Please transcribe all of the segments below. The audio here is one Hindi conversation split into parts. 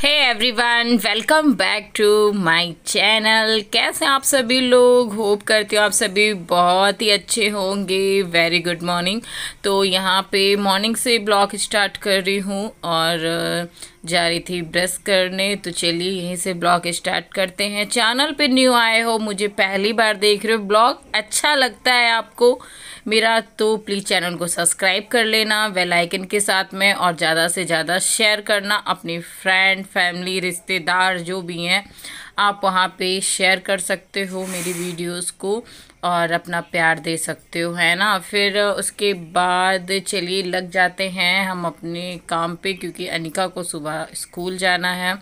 hey everyone welcome back to my channel कैसे आप सभी लोग होप करते हो आप सभी बहुत ही अच्छे होंगे वेरी गुड मॉर्निंग तो यहाँ पे मॉर्निंग से ब्लॉग स्टार्ट कर रही हूँ और जा रही थी ब्रश करने तो चलिए यहीं से ब्लॉग स्टार्ट करते हैं चैनल पे न्यू आए हो मुझे पहली बार देख रहे हो ब्लॉग अच्छा लगता है आपको मेरा तो प्लीज़ चैनल को सब्सक्राइब कर लेना वेल आइकन के साथ में और ज़्यादा से ज़्यादा शेयर करना अपनी फ्रेंड फैमिली रिश्तेदार जो भी हैं आप वहाँ पे शेयर कर सकते हो मेरी वीडियोस को और अपना प्यार दे सकते हो है ना फिर उसके बाद चलिए लग जाते हैं हम अपने काम पे क्योंकि अनिका को सुबह स्कूल जाना है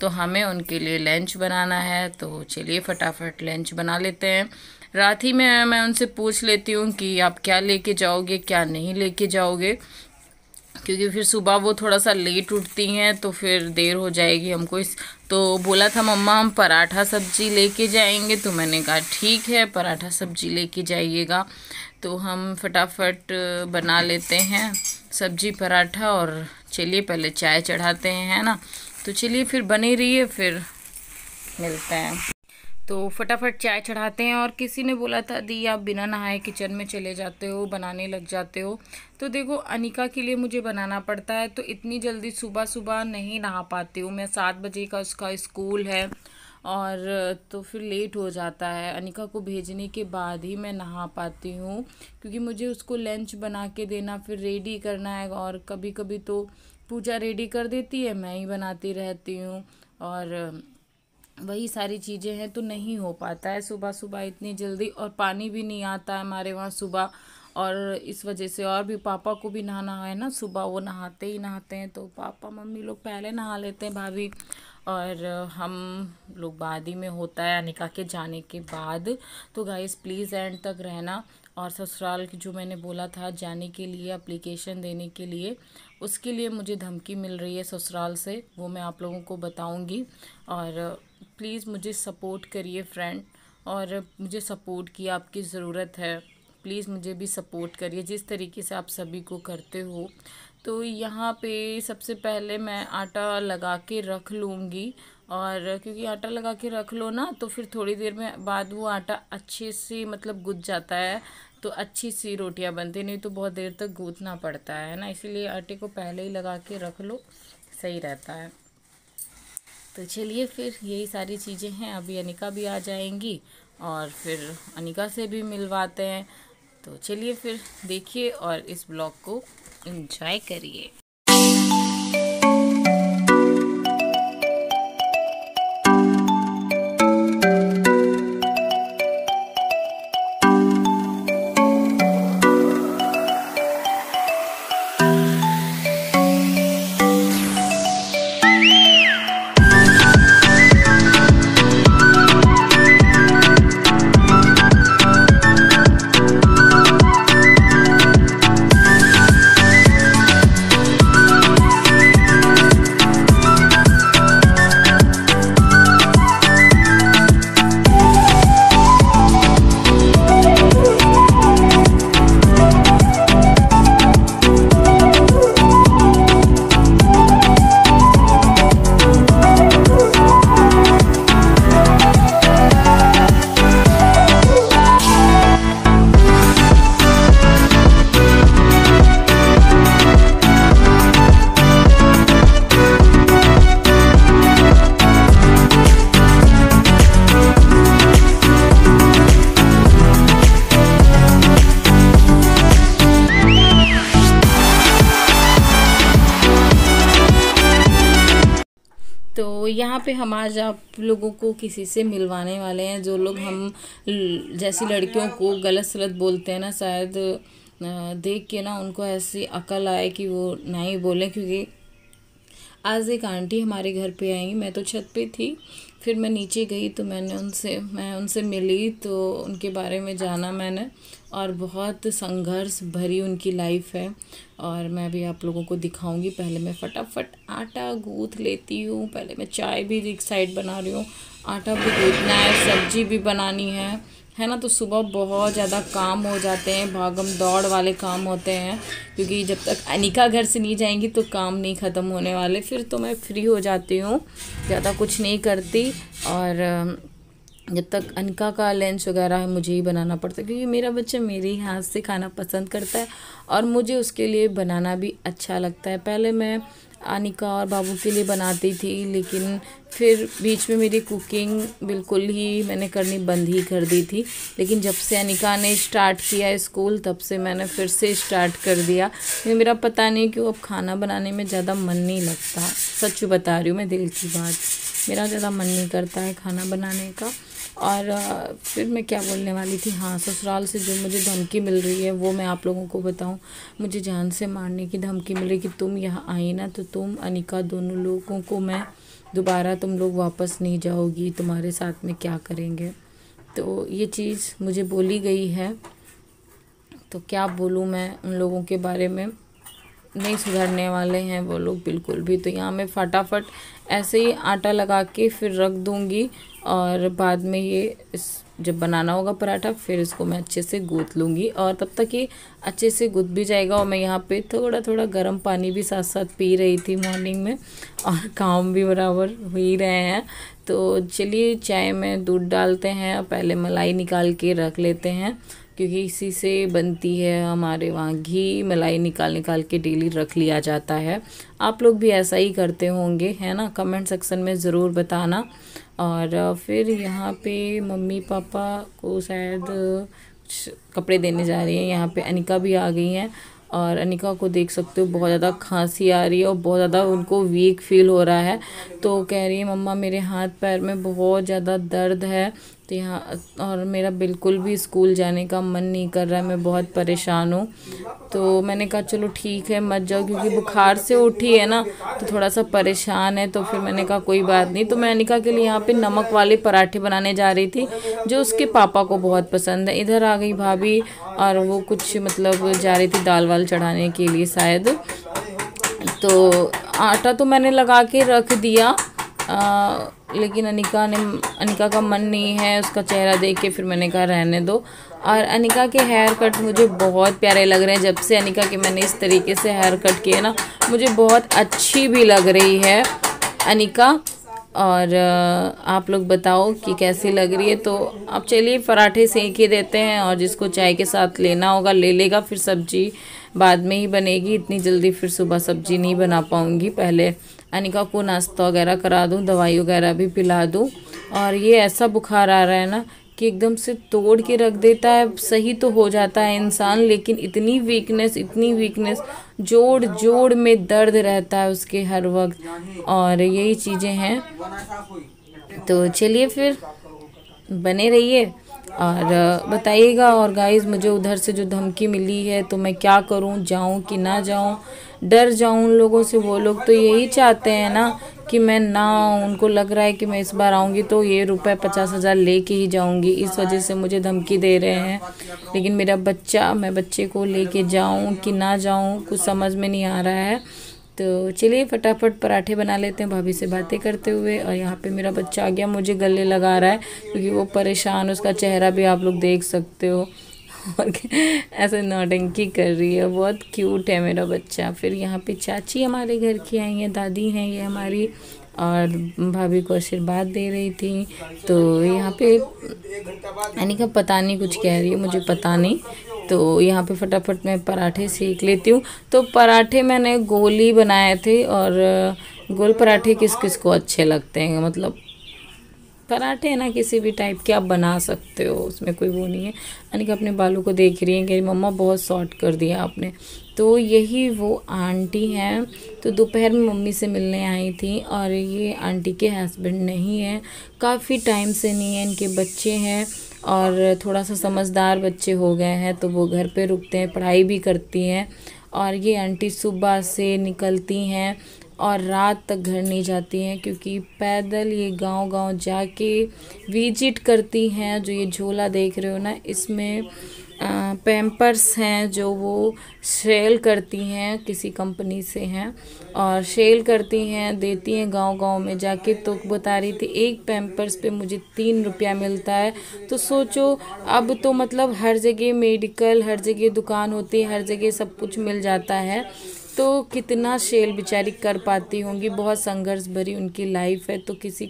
तो हमें उनके लिए लंच बनाना है तो चलिए फटाफट लंच बना लेते हैं रात ही में मैं उनसे पूछ लेती हूँ कि आप क्या लेके जाओगे क्या नहीं लेके जाओगे क्योंकि फिर सुबह वो थोड़ा सा लेट उठती हैं तो फिर देर हो जाएगी हमको इस तो बोला था मम्मा हम पराठा सब्जी लेके जाएंगे तो मैंने कहा ठीक है पराठा सब्जी लेके जाइएगा तो हम फटाफट बना लेते हैं सब्जी पराठा और चलिए पहले चाय चढ़ाते हैं है ना तो चलिए फिर बने रहिए फिर मिलते हैं तो फटाफट चाय चढ़ाते हैं और किसी ने बोला था दी आप बिना नहाए किचन में चले जाते हो बनाने लग जाते हो तो देखो अनिका के लिए मुझे बनाना पड़ता है तो इतनी जल्दी सुबह सुबह नहीं नहा पाती हूँ मैं सात बजे का उसका स्कूल है और तो फिर लेट हो जाता है अनिका को भेजने के बाद ही मैं नहा पाती हूँ क्योंकि मुझे उसको लंच बना के देना फिर रेडी करना है और कभी कभी तो पूजा रेडी कर देती है मैं ही बनाती रहती हूँ और वही सारी चीज़ें हैं तो नहीं हो पाता है सुबह सुबह इतनी जल्दी और पानी भी नहीं आता है हमारे वहाँ सुबह और इस वजह से और भी पापा को भी नहाना है ना सुबह वो नहाते ही नहाते हैं तो पापा मम्मी लोग पहले नहा लेते हैं भाभी और हम लोग बाद ही में होता है निकाह के जाने के बाद तो गाइस प्लीज़ एंड तक रहना और ससुराल की जो मैंने बोला था जाने के लिए अप्लीकेशन देने के लिए उसके लिए मुझे धमकी मिल रही है ससुराल से वो मैं आप लोगों को बताऊँगी और प्लीज़ मुझे सपोर्ट करिए फ्रेंड और मुझे सपोर्ट की आपकी ज़रूरत है प्लीज़ मुझे भी सपोर्ट करिए जिस तरीके से आप सभी को करते हो तो यहाँ पे सबसे पहले मैं आटा लगा के रख लूँगी और क्योंकि आटा लगा के रख लो ना तो फिर थोड़ी देर में बाद वो आटा अच्छे से मतलब गुद जाता है तो अच्छी सी रोटियाँ बनती नहीं तो बहुत देर तक गूँथना पड़ता है ना इसीलिए आटे को पहले ही लगा के रख लो सही रहता है तो चलिए फिर यही सारी चीज़ें हैं अभी अनिका भी आ जाएंगी और फिर अनिका से भी मिलवाते हैं तो चलिए फिर देखिए और इस ब्लॉग को इन्जॉय करिए यहाँ पे हम आज आप लोगों को किसी से मिलवाने वाले हैं जो लोग हम जैसी लड़कियों को गलत सलत बोलते हैं ना शायद देख के ना उनको ऐसी अकल आए कि वो नहीं बोलें क्योंकि आज एक आंटी हमारे घर पे आई मैं तो छत पे थी फिर मैं नीचे गई तो मैंने उनसे मैं उनसे मिली तो उनके बारे में जाना मैंने और बहुत संघर्ष भरी उनकी लाइफ है और मैं भी आप लोगों को दिखाऊंगी पहले मैं फटाफट आटा गूँथ लेती हूँ पहले मैं चाय भी एक साइड बना रही हूँ आटा भी गूँथना है सब्जी भी बनानी है है ना तो सुबह बहुत ज़्यादा काम हो जाते हैं भागम दौड़ वाले काम होते हैं क्योंकि जब तक अनिका घर से नहीं जाएंगी तो काम नहीं ख़त्म होने वाले फिर तो मैं फ्री हो जाती हूँ ज़्यादा कुछ नहीं करती और जब तक अनका का लंच वगैरह है मुझे ही बनाना पड़ता है क्योंकि मेरा बच्चा मेरे ही हाथ से खाना पसंद करता है और मुझे उसके लिए बनाना भी अच्छा लगता है पहले मैं अनिका और बाबू के लिए बनाती थी लेकिन फिर बीच में मेरी कुकिंग बिल्कुल ही मैंने करनी बंद ही कर दी थी लेकिन जब से अनिका ने स्टार्ट किया स्कूल तब से मैंने फिर से स्टार्ट कर दिया लेकिन मेरा पता नहीं क्यों अब खाना बनाने में ज़्यादा मन नहीं लगता सच बता रही हूँ मैं दिल की बात मेरा ज़्यादा मन नहीं करता है खाना बनाने का और फिर मैं क्या बोलने वाली थी हाँ ससुराल से जो मुझे धमकी मिल रही है वो मैं आप लोगों को बताऊं मुझे जान से मारने की धमकी मिल रही कि तुम यहाँ आई ना तो तुम अनिका दोनों लोगों को मैं दोबारा तुम लोग वापस नहीं जाओगी तुम्हारे साथ में क्या करेंगे तो ये चीज़ मुझे बोली गई है तो क्या बोलूँ मैं उन लोगों के बारे में नहीं सुधरने वाले हैं वो लोग बिल्कुल भी तो यहाँ मैं फटाफट ऐसे ही आटा लगा के फिर रख दूँगी और बाद में ये इस जब बनाना होगा पराठा फिर इसको मैं अच्छे से गूँथ लूँगी और तब तक ये अच्छे से गूँथ भी जाएगा और मैं यहाँ पे थोड़ा थोड़ा गर्म पानी भी साथ साथ पी रही थी मॉर्निंग में और काम भी बराबर हो ही रहे हैं तो चलिए चाय में दूध डालते हैं और पहले मलाई निकाल के रख लेते हैं क्योंकि इसी से बनती है हमारे वहाँ घी मलाई निकाल निकाल के डेली रख लिया जाता है आप लोग भी ऐसा ही करते होंगे है ना कमेंट सेक्शन में ज़रूर बताना और फिर यहाँ पे मम्मी पापा को शायद कुछ कपड़े देने जा रही हैं यहाँ पे अनिका भी आ गई हैं और अनिका को देख सकते हो बहुत ज़्यादा खांसी आ रही है और बहुत ज़्यादा उनको वीक फील हो रहा है तो कह रही है मम्मा मेरे हाथ पैर में बहुत ज़्यादा दर्द है तो यहाँ और मेरा बिल्कुल भी स्कूल जाने का मन नहीं कर रहा है मैं बहुत परेशान हूँ तो मैंने कहा चलो ठीक है मत जाओ क्योंकि बुखार से उठी है ना तो थोड़ा सा परेशान है तो फिर मैंने कहा कोई बात नहीं तो मैं अनिका के लिए यहाँ पे नमक वाले पराठे बनाने जा रही थी जो उसके पापा को बहुत पसंद है इधर आ गई भाभी और वो कुछ मतलब जा रही थी दाल वाल चढ़ाने के लिए शायद तो आटा तो मैंने लगा के रख दिया आ, लेकिन अनिका ने अनिका का मन नहीं है उसका चेहरा देख के फिर मैंने कहा रहने दो और अनिका के हेयर कट मुझे बहुत प्यारे लग रहे हैं जब से अनिका के मैंने इस तरीके से हेयर कट किए ना मुझे बहुत अच्छी भी लग रही है अनिका और आप लोग बताओ कि कैसी लग रही है तो आप चलिए पराठे सेक ही देते हैं और जिसको चाय के साथ लेना होगा ले लेगा फिर सब्जी बाद में ही बनेगी इतनी जल्दी फिर सुबह सब्जी नहीं बना पाऊँगी पहले अनिका को नाश्ता वगैरह करा दूँ दवाई वगैरह भी पिला दूँ और ये ऐसा बुखार आ रहा है ना कि एकदम से तोड़ के रख देता है सही तो हो जाता है इंसान लेकिन इतनी वीकनेस इतनी वीकनेस जोड़ जोड़ में दर्द रहता है उसके हर वक्त और यही चीज़ें हैं तो चलिए फिर बने रहिए और बताइएगा और गाइज़ मुझे उधर से जो धमकी मिली है तो मैं क्या करूं जाऊं कि ना जाऊं डर जाऊं उन लोगों से वो लोग तो यही चाहते हैं ना कि मैं ना उनको लग रहा है कि मैं इस बार आऊँगी तो ये रुपए पचास हज़ार ले के ही जाऊँगी इस वजह से मुझे धमकी दे रहे हैं लेकिन मेरा बच्चा मैं बच्चे को ले कर जाऊँ कि ना जाऊँ कुछ समझ में नहीं आ रहा है तो चलिए फटाफट पराठे बना लेते हैं भाभी से बातें करते हुए और यहाँ पे मेरा बच्चा आ गया मुझे गले लगा रहा है क्योंकि वो परेशान उसका चेहरा भी आप लोग देख सकते हो और ऐसे नौटंकी कर रही है बहुत क्यूट है मेरा बच्चा फिर यहाँ पे चाची हमारे घर की आई हैं दादी हैं ये हमारी और भाभी को आशीर्वाद दे रही थी तो यहाँ पे यानी अनिका पता नहीं कुछ कह रही है मुझे पता नहीं तो यहाँ पे फटाफट मैं पराठे सीख लेती हूँ तो पराठे मैंने गोल ही बनाए थे और गोल पराठे किस किस को अच्छे लगते हैं मतलब पराठे है ना किसी भी टाइप के आप बना सकते हो उसमें कोई वो नहीं है यानी कि अपने बालों को देख रही हैं कि मम्मा बहुत शॉर्ट कर दिया आपने तो यही वो आंटी हैं तो दोपहर में मम्मी से मिलने आई थी और ये आंटी के हस्बैंड नहीं हैं काफ़ी टाइम से नहीं है इनके बच्चे हैं और थोड़ा सा समझदार बच्चे हो गए हैं तो वो घर पे रुकते हैं पढ़ाई भी करती हैं और ये आंटी सुबह से निकलती हैं और रात तक घर नहीं जाती हैं क्योंकि पैदल ये गांव गांव जाके विजिट करती हैं जो ये झोला देख रहे हो ना इसमें पैम्पर्स हैं जो वो सेल करती हैं किसी कंपनी से हैं और सेल करती हैं देती हैं गांव गांव में जाके तो बता रही थी एक पेम्पर्स पे मुझे तीन रुपया मिलता है तो सोचो अब तो मतलब हर जगह मेडिकल हर जगह दुकान होती है हर जगह सब कुछ मिल जाता है तो कितना सेल बेचारी कर पाती होंगी बहुत संघर्ष भरी उनकी लाइफ है तो किसी